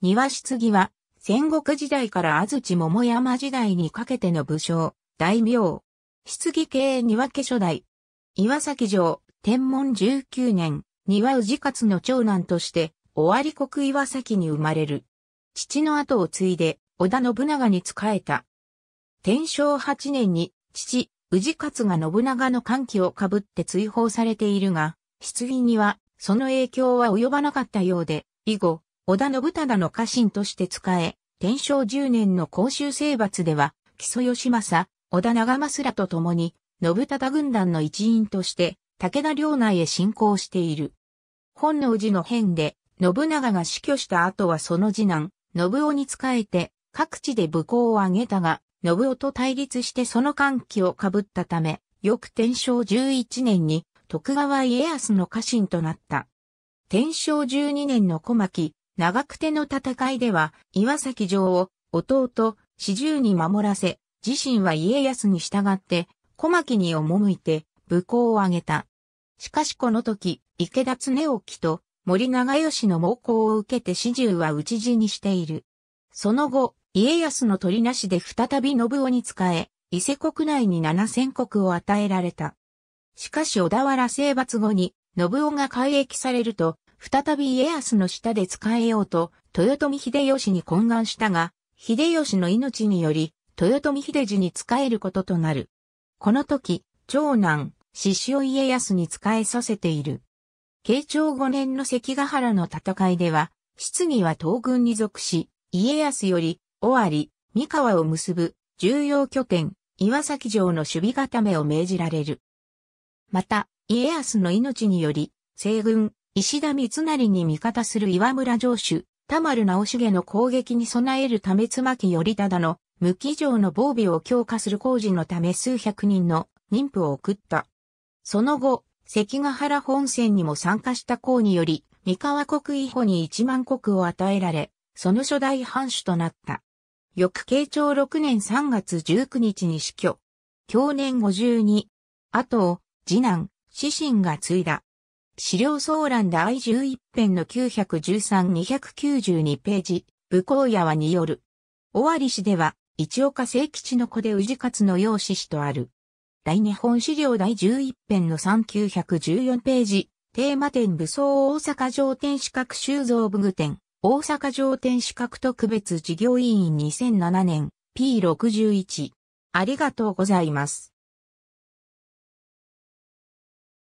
庭質疑は、戦国時代から安土桃山時代にかけての武将、大名。質疑系庭家初代。岩崎城、天文19年、庭氏勝の長男として、尾張国岩崎に生まれる。父の後を継いで、織田信長に仕えた。天正8年に、父、氏勝が信長の歓喜をかぶって追放されているが、質疑には、その影響は及ばなかったようで、以後、織田信忠の家臣として使え、天正10年の公衆征伐では、木曽義政、織田長政らと共に、信忠軍団の一員として、武田領内へ侵攻している。本能寺の変で、信長が死去した後はその次男、信夫に仕えて、各地で武功を挙げたが、信夫と対立してその歓喜をかぶったため、翌天正11年に徳川家康の家臣となった。天正12年の小牧、長久手の戦いでは、岩崎城を弟、四十に守らせ、自身は家康に従って、小牧に赴いて、武功を挙げた。しかしこの時、池田恒興と森長吉の猛攻を受けて始終は討ち死にしている。その後、家康の取りなしで再び信夫に仕え、伊勢国内に七千国を与えられた。しかし小田原征伐後に、信夫が改役されると、再び家康の下で仕えようと、豊臣秀吉に懇願したが、秀吉の命により、豊臣秀次に仕えることとなる。この時、長男、獅子を家康に仕えさせている。慶長5年の関ヶ原の戦いでは、質疑は東軍に属し、家康より、尾張、三河を結ぶ、重要拠点、岩崎城の守備固めを命じられる。また、家康の命により、西軍、石田三成に味方する岩村城主、田丸直重の攻撃に備えるため妻木頼忠の無機城の防備を強化する工事のため数百人の妊婦を送った。その後、関ヶ原本線にも参加した功により、三河国以降に一万国を与えられ、その初代藩主となった。翌慶長6年3月19日に死去。享年52。後を、次男、死神が継いだ。資料総覧第11編の913-292ページ、武功屋はによる。尾張市では、一岡聖吉の子で宇治勝の養子氏とある。大日本資料第11編の3914ページ、テーマ展武装大阪城天守閣修造武具店、大阪城天守閣特別事業委員2007年 P61。ありがとうございます。